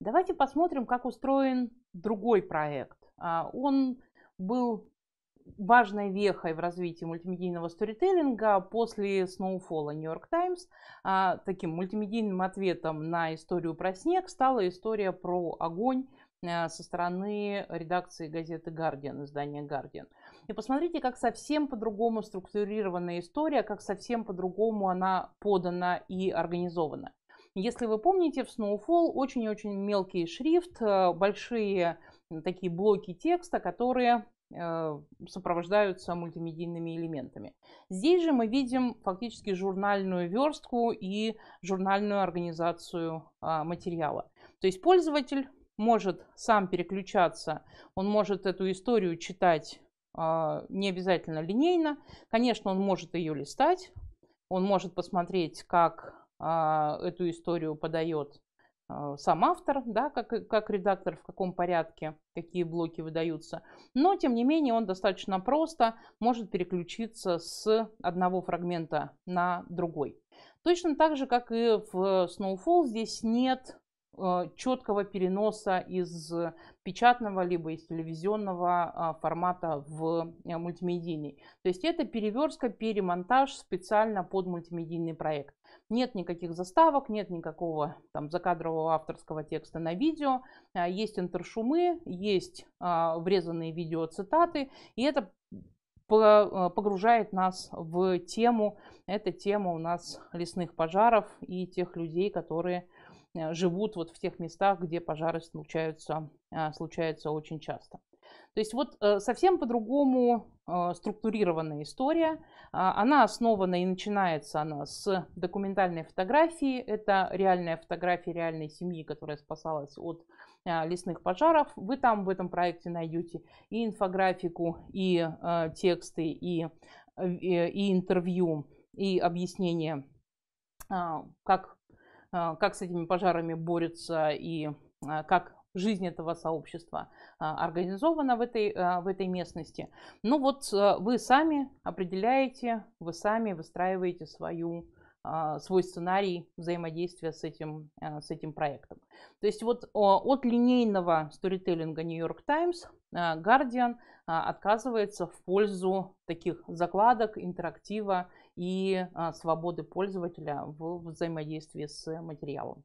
Давайте посмотрим, как устроен другой проект. А, он был важной вехой в развитии мультимедийного сторителлинга после сноуфола New York Times. А, таким мультимедийным ответом на историю про снег стала история про огонь э, со стороны редакции газеты Guardian, издания Guardian. И посмотрите, как совсем по-другому структурирована история, как совсем по-другому она подана и организована. Если вы помните, в Snowfall очень-очень мелкий шрифт, э, большие такие блоки текста, которые э, сопровождаются мультимедийными элементами. Здесь же мы видим фактически журнальную верстку и журнальную организацию а, материала. То есть пользователь может сам переключаться, он может эту историю читать а, не обязательно линейно. Конечно, он может ее листать, он может посмотреть, как а, эту историю подает а, сам автор, да, как, э, как редактор, в каком порядке, какие блоки выдаются. Но, тем не менее, он достаточно просто может переключиться с одного фрагмента на другой. Точно так же, как и в Snowfall, здесь нет Э, четкого переноса из печатного либо из телевизионного а, формата в э, мультимедийный. То есть это переверстка, перемонтаж специально под мультимедийный проект. Нет никаких заставок, нет никакого там закадрового авторского текста на видео, э, есть интершумы, есть а, врезанные видео цитаты. и это погружает нас в тему. Это тема у нас лесных пожаров и тех людей, которые Э, живут вот в тех местах, где пожары случаются, э, случаются очень часто. То есть вот э, совсем по-другому структурированная история. А, она основана и начинается она с документальной фотографии. Это реальная фотография реальной семьи, которая спасалась от лесных пожаров. Вы там в этом проекте найдете и инфографику, и тексты, и, и интервью, и объяснение, а, как а, как с этими пожарами борются и а, как жизнь этого сообщества а, организована в этой, в этой местности. Ну вот вы сами определяете, вы сами выстраиваете свою а, свой сценарий взаимодействия с этим, а, с этим проектом. То есть вот от линейного сторителлинга New York Times Guardian отказывается в пользу таких закладок, интерактива и а, свободы пользователя в взаимодействии с материалом.